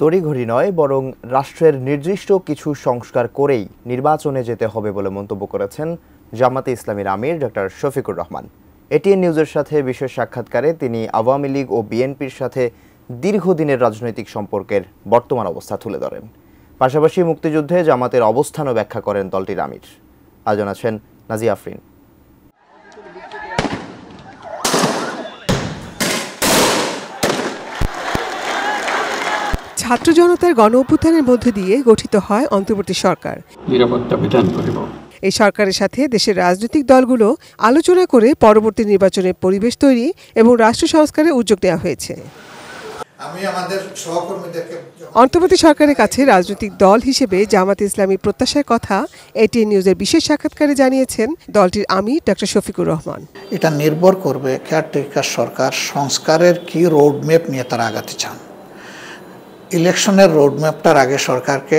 তড়িঘড়ি নয় বরং রাষ্ট্রের নির্দিষ্ট কিছু সংস্কার করেই নির্বাচনে যেতে হবে বলে মন্তব্য করেছেন জামাতে ইসলামীর আমির ডক্টর শফিকুর রহমান এটিএন নিউজের সাথে বিশেষ সাক্ষাৎকারে তিনি আওয়ামী লীগ ও বিএনপির সাথে দীর্ঘদিনের রাজনৈতিক সম্পর্কের বর্তমান অবস্থা তুলে ধরেন পাশাপাশি মুক্তিযুদ্ধে জামাতের অবস্থানও ব্যাখ্যা করেন দলটির আমির আজ আছেন নাজিয়া আফরিন ছাত্র জনতার গণ অভ্যুত্থানের মধ্য দিয়ে গঠিত হয় অন্তর্বর্তী সরকার নিরাপত্তা বিধান করিব এই সরকারের সাথে দেশের রাজনৈতিক দলগুলো আলোচনা করে পরবর্তী নির্বাচনের পরিবেশ তৈরি এবং রাষ্ট্র সংস্কারে উদ্যোগ দেওয়া হয়েছে অন্তর্বর্তী সরকারের কাছে রাজনৈতিক দল হিসেবে জামাত ইসলামী প্রত্যাশার কথা এটিএন নিউজের বিশেষ সাক্ষাৎকারে জানিয়েছেন দলটির আমি ডক্টর শফিকুর রহমান এটা নির্ভর করবে কেয়ারটেকার সরকার সংস্কারের কি রোডম্যাপ নিয়ে তারা আগাতে চান ইলেকশনের রোডম্যাপটার আগে সরকারকে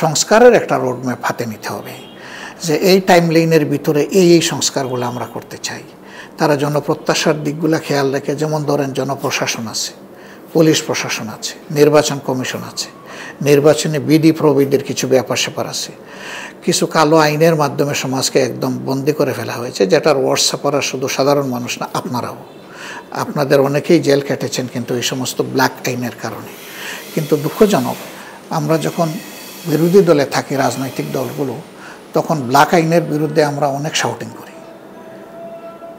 সংস্কারের একটা রোডম্যাপ হাতে নিতে হবে যে এই টাইম লাইনের ভিতরে এই এই সংস্কারগুলো আমরা করতে চাই তারা জনপ্রত্যাশার দিকগুলো খেয়াল রেখে যেমন ধরেন জনপ্রশাসন আছে পুলিশ প্রশাসন আছে নির্বাচন কমিশন আছে নির্বাচনে বিডি প্রবিদের কিছু ব্যাপার স্যাপার আছে কিছু কালো আইনের মাধ্যমে সমাজকে একদম বন্দি করে ফেলা হয়েছে যেটার হোয়াটসঅ্যাপারা শুধু সাধারণ মানুষ না আপনারাও আপনাদের অনেকেই জেল কেটেছেন কিন্তু এই সমস্ত ব্ল্যাক আইনের কারণে কিন্তু দুঃখজনক আমরা যখন বিরোধী দলে থাকি রাজনৈতিক দলগুলো তখন ব্ল্যাক আইনের বিরুদ্ধে আমরা অনেক শাউটিং করি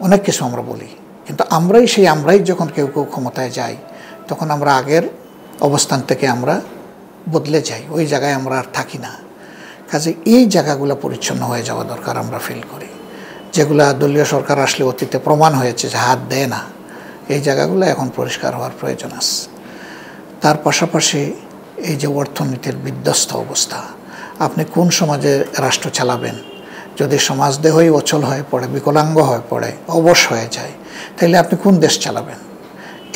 অনেক কিছু আমরা বলি কিন্তু আমরাই সেই আমরাই যখন কেউ কেউ ক্ষমতায় যাই তখন আমরা আগের অবস্থান থেকে আমরা বদলে যাই ওই জায়গায় আমরা আর থাকি না কাজে এই জায়গাগুলো পরিচ্ছন্ন হয়ে যাওয়া দরকার আমরা ফিল করি যেগুলো দলীয় সরকার আসলে অতীতে প্রমাণ হয়েছে যে হাত দেয় না এই জায়গাগুলো এখন পরিষ্কার হওয়ার প্রয়োজন আছে তার পাশাপাশি এই যে অর্থনীতির বিধ্বস্ত অবস্থা আপনি কোন সমাজে রাষ্ট্র চালাবেন যদি সমাজ দেহই অচল হয়ে পড়ে বিকলাঙ্গ হয়ে পড়ে অবশ হয়ে যায় তাহলে আপনি কোন দেশ চালাবেন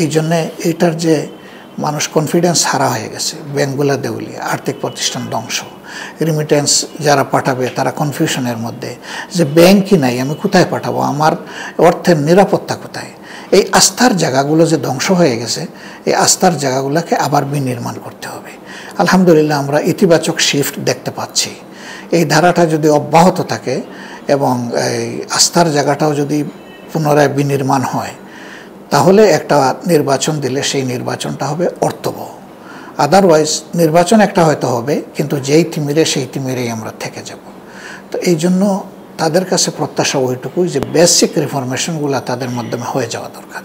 এই জন্যে এটার যে মানুষ কনফিডেন্স হারা হয়ে গেছে ব্যাঙ্কগুলা দেউলিয়া আর্থিক প্রতিষ্ঠান ধ্বংস রিমিটেন্স যারা পাঠাবে তারা কনফিউশনের মধ্যে যে ব্যাংকই নাই আমি কোথায় পাঠাবো আমার অর্থের নিরাপত্তা কোথায় এই আস্থার জায়গাগুলো যে ধ্বংস হয়ে গেছে এই আস্থার জায়গাগুলোকে আবার বিনির্মাণ করতে হবে আলহামদুলিল্লাহ আমরা ইতিবাচক শিফট দেখতে পাচ্ছি এই ধারাটা যদি অব্যাহত থাকে এবং এই আস্থার জায়গাটাও যদি পুনরায় বিনির্মাণ হয় তাহলে একটা নির্বাচন দিলে সেই নির্বাচনটা হবে অর্থবহ আদারওয়াইজ নির্বাচন একটা হয়তো হবে কিন্তু যেই তিমিরে সেই তিমিরেই আমরা থেকে যাব তো এই জন্য তাদের কাছে প্রত্যাশা ওইটুকুই যে বেসিক রিফরমেশনগুলো তাদের মাধ্যমে হয়ে যাওয়া দরকার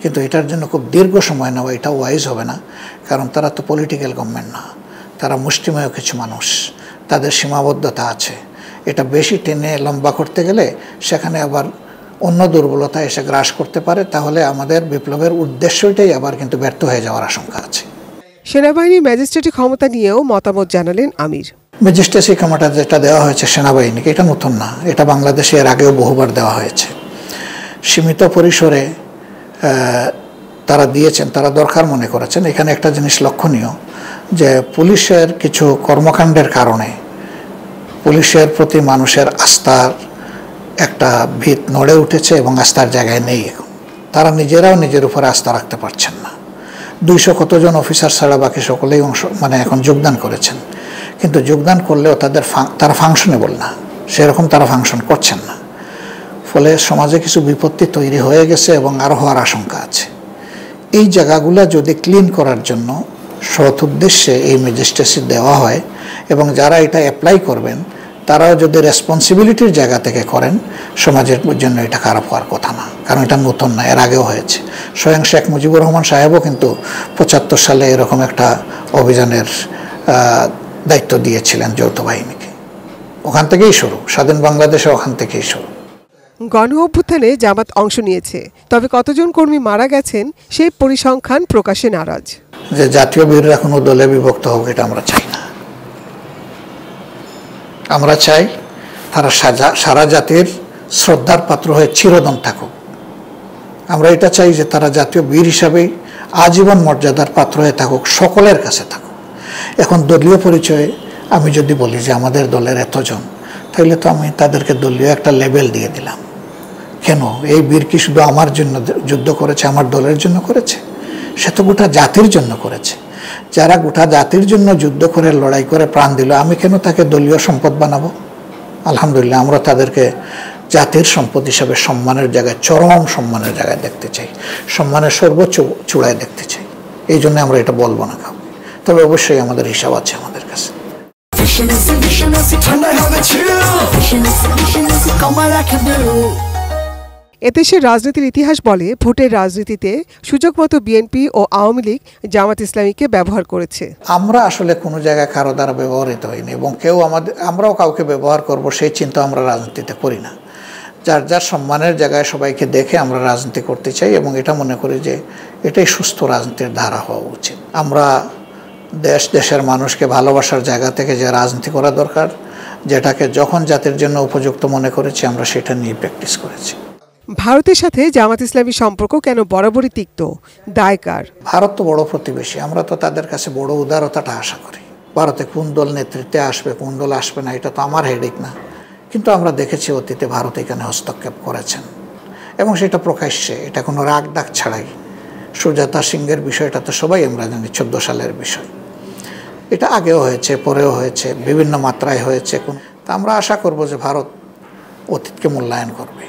কিন্তু এটার জন্য খুব দীর্ঘ সময় নেওয়া এটা ওয়াইজ হবে না কারণ তারা তো পলিটিক্যাল গভর্নমেন্ট না তারা মুষ্টিময় কিছু মানুষ তাদের সীমাবদ্ধতা আছে এটা বেশি টেনে লম্বা করতে গেলে সেখানে আবার অন্য দুর্বলতা এসে গ্রাস করতে পারে তাহলে আমাদের বিপ্লবের উদ্দেশ্যটাই আবার কিন্তু ব্যর্থ হয়ে যাওয়ার আশঙ্কা আছে সেনাবাহিনীর ম্যাজিস্ট্রেটের ক্ষমতা নিয়েও মতামত জানালেন আমির ম্যাজিস্ট্রেসি ক্ষমতা যেটা দেওয়া হয়েছে সেনাবাহিনীকে এটা নতুন না এটা বাংলাদেশে এর আগেও বহুবার দেওয়া হয়েছে সীমিত পরিসরে তারা দিয়েছেন তারা দরকার মনে করেছেন এখানে একটা জিনিস লক্ষণীয় যে পুলিশের কিছু কর্মকাণ্ডের কারণে পুলিশের প্রতি মানুষের আস্থার একটা ভিত নড়ে উঠেছে এবং আস্থার জায়গায় নেই এখন তারা নিজেরাও নিজের উপরে আস্থা রাখতে পারছেন না দুইশো কতজন অফিসার ছাড়া বাকি সকলেই অংশ মানে এখন যোগদান করেছেন কিন্তু যোগদান করলেও তাদের তারা ফাংশনেবল না সেরকম তারা ফাংশন করছেন না ফলে সমাজে কিছু বিপত্তি তৈরি হয়ে গেছে এবং আরও হওয়ার আশঙ্কা আছে এই জায়গাগুলো যদি ক্লিন করার জন্য সৎ উদ্দেশ্যে এই ম্যাজিস্ট্রেসি দেওয়া হয় এবং যারা এটা অ্যাপ্লাই করবেন তারাও যদি রেসপন্সিবিলিটির জায়গা থেকে করেন সমাজের জন্য এটা খারাপ হওয়ার কথা না কারণ এটা নতুন না এর আগেও হয়েছে স্বয়ং শেখ মুজিবুর রহমান সাহেবও কিন্তু পঁচাত্তর সালে এরকম একটা অভিযানের দায়িত্ব দিয়েছিলেন যৌথ বাহিনীকে ওখান থেকেই শুরু স্বাধীন বাংলাদেশে ওখান থেকেই শুরু গণ অভ্যুত্থানে জামাত অংশ নিয়েছে তবে কতজন কর্মী মারা গেছেন সেই পরিসংখ্যান প্রকাশে নারাজ যে জাতীয় বীররা কোনো দলে বিভক্ত হোক এটা আমরা চাই না আমরা চাই তারা সাজা সারা জাতির শ্রদ্ধার পাত্র হয়ে চিরদন থাকুক আমরা এটা চাই যে তারা জাতীয় বীর হিসাবে আজীবন মর্যাদার পাত্র হয়ে থাকুক সকলের কাছে থাকুক এখন দলীয় পরিচয় আমি যদি বলি যে আমাদের দলের এতজন তাহলে তো আমি তাদেরকে দলীয় একটা লেবেল দিয়ে দিলাম কেন এই বীর কি শুধু আমার জন্য যুদ্ধ করেছে আমার দলের জন্য করেছে সে তো গোটা জাতির জন্য করেছে যারা গোটা জাতির জন্য যুদ্ধ করে লড়াই করে প্রাণ দিল আমি কেন তাকে দলীয় সম্পদ বানাবো আলহামদুলিল্লাহ আমরা তাদেরকে জাতির সম্পদ হিসাবে সম্মানের জায়গায় চরম সম্মানের জায়গায় দেখতে চাই সম্মানের সর্বোচ্চ চূড়ায় দেখতে চাই এই জন্য আমরা এটা বলবো না কাউকে তবে অবশ্যই আমাদের হিসাব আছে আমাদের কাছে এদেশের রাজনীতির ইতিহাস বলে ভোটের রাজনীতিতে সুযোগ মতো বিএনপি ও আওয়ামী লীগ জামাত ইসলামীকে ব্যবহার করেছে আমরা আসলে কোনো জায়গায় কারো দ্বারা ব্যবহৃত হইনি এবং কেউ আমাদের আমরাও কাউকে ব্যবহার করব সেই চিন্তা আমরা রাজনীতিতে করি না যার যার সম্মানের জায়গায় সবাইকে দেখে আমরা রাজনীতি করতে চাই এবং এটা মনে করি যে এটাই সুস্থ রাজনীতির ধারা হওয়া উচিত আমরা দেশ দেশের মানুষকে ভালোবাসার জায়গা থেকে যে রাজনীতি করা দরকার যেটাকে যখন জাতির জন্য উপযুক্ত মনে করেছি আমরা সেটা নিয়ে প্র্যাকটিস করেছি ভারতের সাথে জামাত ইসলামী সম্পর্ক কেন বরাবরই তিক্ত দায়কার ভারত তো বড় প্রতিবেশী আমরা তো তাদের কাছে বড় উদারতাটা আশা করি ভারতে কোন দল নেতৃত্বে আসবে কোন দল আসবে না এটা তো আমার হেডেক না কিন্তু আমরা দেখেছি অতীতে ভারত এখানে হস্তক্ষেপ করেছেন এবং সেটা প্রকাশ্যে এটা কোনো রাগ ডাক ছাড়াই সুজাতা সিংয়ের বিষয়টা তো সবাই আমরা জানি চোদ্দ সালের বিষয় এটা আগেও হয়েছে পরেও হয়েছে বিভিন্ন মাত্রায় হয়েছে কোন তা আমরা আশা করব যে ভারত অতীতকে মূল্যায়ন করবে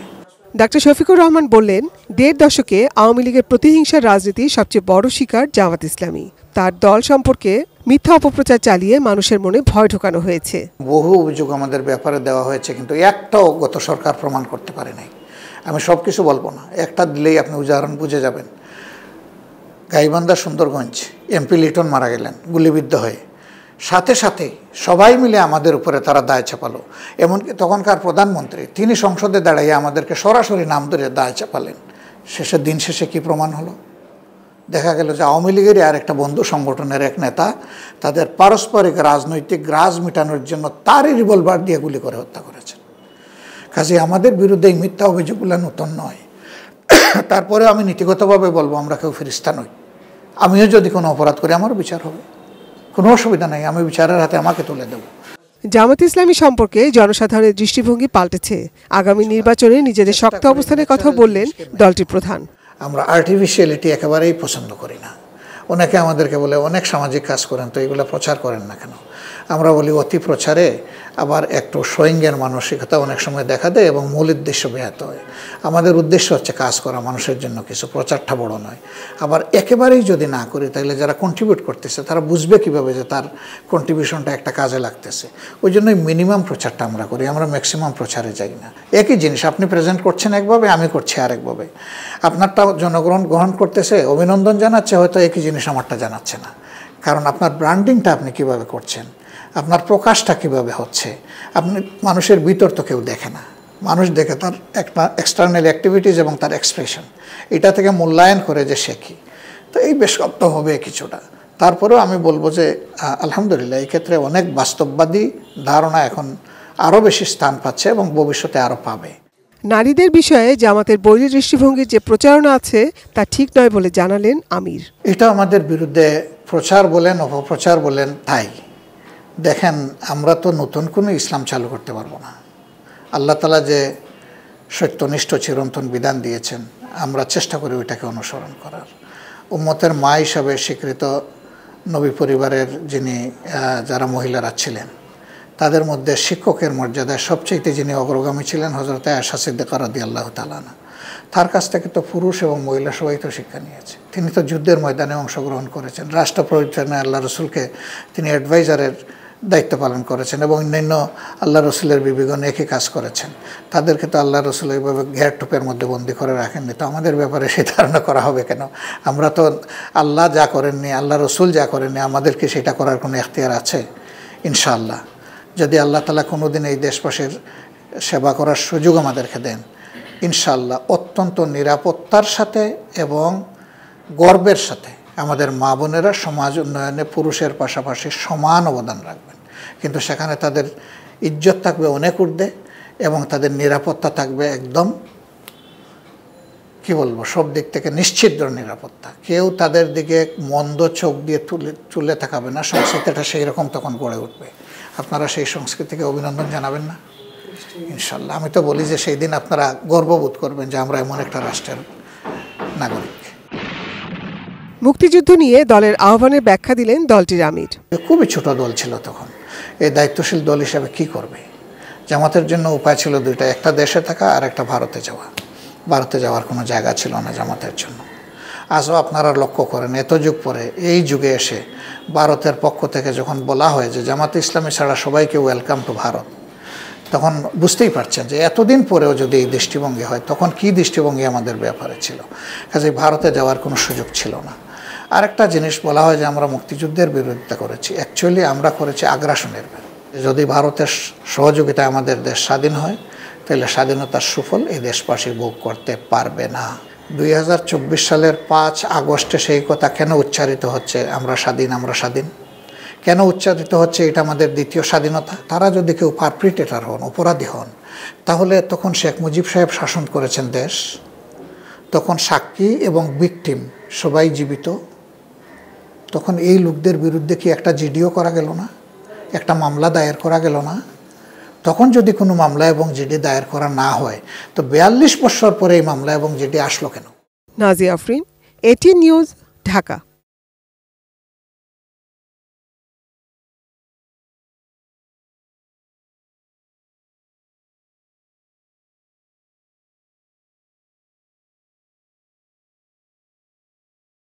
ডাক্তার শফিকুর রহমান বললেন দেড় দশকে আওয়ামী লীগের প্রতিহিংসার রাজনীতি সবচেয়ে বড় শিকার জামাত ইসলামী তার দল সম্পর্কে মিথ্যা অপপ্রচার চালিয়ে মানুষের মনে ভয় ঢোকানো হয়েছে বহু অভিযোগ আমাদের ব্যাপারে দেওয়া হয়েছে কিন্তু একটাও গত সরকার প্রমাণ করতে পারে নাই আমি সব কিছু বলবো না একটা দিলেই আপনি উদাহরণ বুঝে যাবেন গাইবান্ধা সুন্দরগঞ্জ এমপি লিটন মারা গেলেন গুলিবিদ্ধ হয়ে সাথে সাথে সবাই মিলে আমাদের উপরে তারা দায় চাপালো এমনকি তখনকার প্রধানমন্ত্রী তিনি সংসদে দাঁড়িয়ে আমাদেরকে সরাসরি নাম ধরে দায় চাপালেন শেষের দিন শেষে কি প্রমাণ হলো দেখা গেল যে আওয়ামী লীগেরই আর একটা বন্ধু সংগঠনের এক নেতা তাদের পারস্পরিক রাজনৈতিক রাজ মেটানোর জন্য তারই রিভলভার দিয়ে গুলি করে হত্যা করেছেন কাজে আমাদের বিরুদ্ধে এই মিথ্যা অভিযোগগুলো নতুন নয় তারপরেও আমি নীতিগতভাবে বলবো আমরা কেউ ফিরিস্তা নই আমিও যদি কোনো অপরাধ করি আমার বিচার হবে কোনো অসুবিধা নাই আমি বিচারের হাতে আমাকে তুলে দেবো জামাত ইসলামী সম্পর্কে জনসাধারণের দৃষ্টিভঙ্গি পাল্টেছে আগামী নির্বাচনে নিজেদের শক্ত অবস্থানের কথা বললেন দলটির প্রধান আমরা আর্টিফিশিয়ালিটি একেবারেই পছন্দ করি না অনেকে আমাদেরকে বলে অনেক সামাজিক কাজ করেন তো এগুলো প্রচার করেন না কেন আমরা বলি অতি প্রচারে আবার একটু সোয়িঙ্গের মানসিকতা অনেক সময় দেখা দেয় এবং মূল উদ্দেশ্য ব্যাহত হয় আমাদের উদ্দেশ্য হচ্ছে কাজ করা মানুষের জন্য কিছু প্রচারটা বড় নয় আবার একেবারেই যদি না করি তাহলে যারা কন্ট্রিবিউট করতেছে তারা বুঝবে কিভাবে যে তার কন্ট্রিবিউশনটা একটা কাজে লাগতেছে ওই জন্যই মিনিমাম প্রচারটা আমরা করি আমরা ম্যাক্সিমাম প্রচারে যাই না একই জিনিস আপনি প্রেজেন্ট করছেন একভাবে আমি করছি আরেকভাবে আপনারটা জনগ্রহণ গ্রহণ করতেছে অভিনন্দন জানাচ্ছে হয়তো একই জিনিস আমারটা জানাচ্ছে না কারণ আপনার ব্র্যান্ডিংটা আপনি কিভাবে করছেন আপনার প্রকাশটা কিভাবে হচ্ছে আপনি মানুষের ভিতর তো কেউ দেখে না মানুষ দেখে তার একটা এক্সটার্নাল অ্যাক্টিভিটিস এবং তার এক্সপ্রেশন এটা থেকে মূল্যায়ন করে যে সে কী তো এই বেশ কপ্ত হবে কিছুটা তারপরেও আমি বলবো যে আলহামদুলিল্লাহ এই ক্ষেত্রে অনেক বাস্তববাদী ধারণা এখন আরও বেশি স্থান পাচ্ছে এবং ভবিষ্যতে আরও পাবে নারীদের বিষয়ে জামাতের বৈরী দৃষ্টিভঙ্গির যে প্রচারণা আছে তা ঠিক নয় বলে জানালেন আমির এটা আমাদের বিরুদ্ধে প্রচার বলেন অপপ্রচার বলেন তাই দেখেন আমরা তো নতুন কোনো ইসলাম চালু করতে পারবো না আল্লাহ তালা যে সত্যনিষ্ঠ চিরন্তন বিধান দিয়েছেন আমরা চেষ্টা করি ওইটাকে অনুসরণ করার উম্মতের মা হিসাবে স্বীকৃত নবী পরিবারের যিনি যারা মহিলারা ছিলেন তাদের মধ্যে শিক্ষকের মর্যাদায় সবচেয়েতে যিনি অগ্রগামী ছিলেন হজরত আশা সিদ্দিকার আল্লাহ তালানা তার কাছ থেকে তো পুরুষ এবং মহিলা সবাই তো শিক্ষা নিয়েছে তিনি তো যুদ্ধের ময়দানে অংশগ্রহণ করেছেন রাষ্ট্র পরিচালনায় মানে আল্লাহ রসুলকে তিনি অ্যাডভাইজারের দায়িত্ব পালন করেছেন এবং অন্যান্য আল্লাহ রসুলের বিবিগণ একই কাজ করেছেন তাদেরকে তো আল্লাহ রসুল এইভাবে ঘের টোপের মধ্যে বন্দি করে রাখেননি তো আমাদের ব্যাপারে সেই ধারণা করা হবে কেন আমরা তো আল্লাহ যা করেননি আল্লাহ রসুল যা করেননি আমাদেরকে সেটা করার কোনো এখতিয়ার আছে ইনশাআল্লাহ যদি আল্লাহ তালা কোনো দিন এই দেশবাসীর সেবা করার সুযোগ আমাদেরকে দেন ইনশাআল্লাহ অত্যন্ত নিরাপত্তার সাথে এবং গর্বের সাথে আমাদের মা বোনেরা সমাজ উন্নয়নে পুরুষের পাশাপাশি সমান অবদান রাখবেন কিন্তু সেখানে তাদের ইজ্জত থাকবে অনেক ঊর্ধ্বে এবং তাদের নিরাপত্তা থাকবে একদম কি বলবো সব দিক থেকে নিশ্চিদ্র নিরাপত্তা কেউ তাদের দিকে মন্দ চোখ দিয়ে তুলে তুলে থাকাবে না সংস্কৃতিটা সেই রকম তখন গড়ে উঠবে আপনারা সেই সংস্কৃতিকে অভিনন্দন জানাবেন না ইনশাল্লাহ আমি তো বলি যে সেই দিন আপনারা গর্ববোধ করবেন যে আমরা এমন একটা রাষ্ট্রের নাগরিক মুক্তিযুদ্ধ নিয়ে দলের আহ্বানের ব্যাখ্যা দিলেন দলটির আমির খুবই ছোট দল ছিল তখন এই দায়িত্বশীল দল হিসাবে কি করবে জামাতের জন্য উপায় ছিল দুইটা একটা দেশে থাকা আর একটা ভারতে যাওয়া ভারতে যাওয়ার কোনো জায়গা ছিল না জামাতের জন্য আজও আপনারা লক্ষ্য করেন এত যুগ পরে এই যুগে এসে ভারতের পক্ষ থেকে যখন বলা হয় যে জামাত ইসলামী ছাড়া সবাইকে ওয়েলকাম টু ভারত তখন বুঝতেই পারছেন যে এতদিন পরেও যদি এই দৃষ্টিভঙ্গি হয় তখন কি দৃষ্টিভঙ্গি আমাদের ব্যাপারে ছিল কাজে ভারতে যাওয়ার কোনো সুযোগ ছিল না আরেকটা জিনিস বলা হয় যে আমরা মুক্তিযুদ্ধের বিরোধিতা করেছি অ্যাকচুয়ালি আমরা করেছি আগ্রাসনের যদি ভারতের সহযোগিতায় আমাদের দেশ স্বাধীন হয় তাহলে স্বাধীনতার সুফল এই দেশবাসী ভোগ করতে পারবে না দুই সালের পাঁচ আগস্টে সেই কথা কেন উচ্চারিত হচ্ছে আমরা স্বাধীন আমরা স্বাধীন কেন উচ্চারিত হচ্ছে এটা আমাদের দ্বিতীয় স্বাধীনতা তারা যদি কেউ পারপ্রিটেটার হন অপরাধী হন তাহলে তখন শেখ মুজিব সাহেব শাসন করেছেন দেশ তখন সাক্ষী এবং বিক্টিম সবাই জীবিত তখন এই লোকদের বিরুদ্ধে কি একটা জিডিও করা গেল না একটা মামলা দায়ের করা গেল না তখন যদি কোনো মামলা এবং জিডি দায়ের করা না হয় তো বিয়াল্লিশ বছর পরে এই মামলা এবং জিডি আসলো কেন নাজিয়া আফরিন এটি নিউজ ঢাকা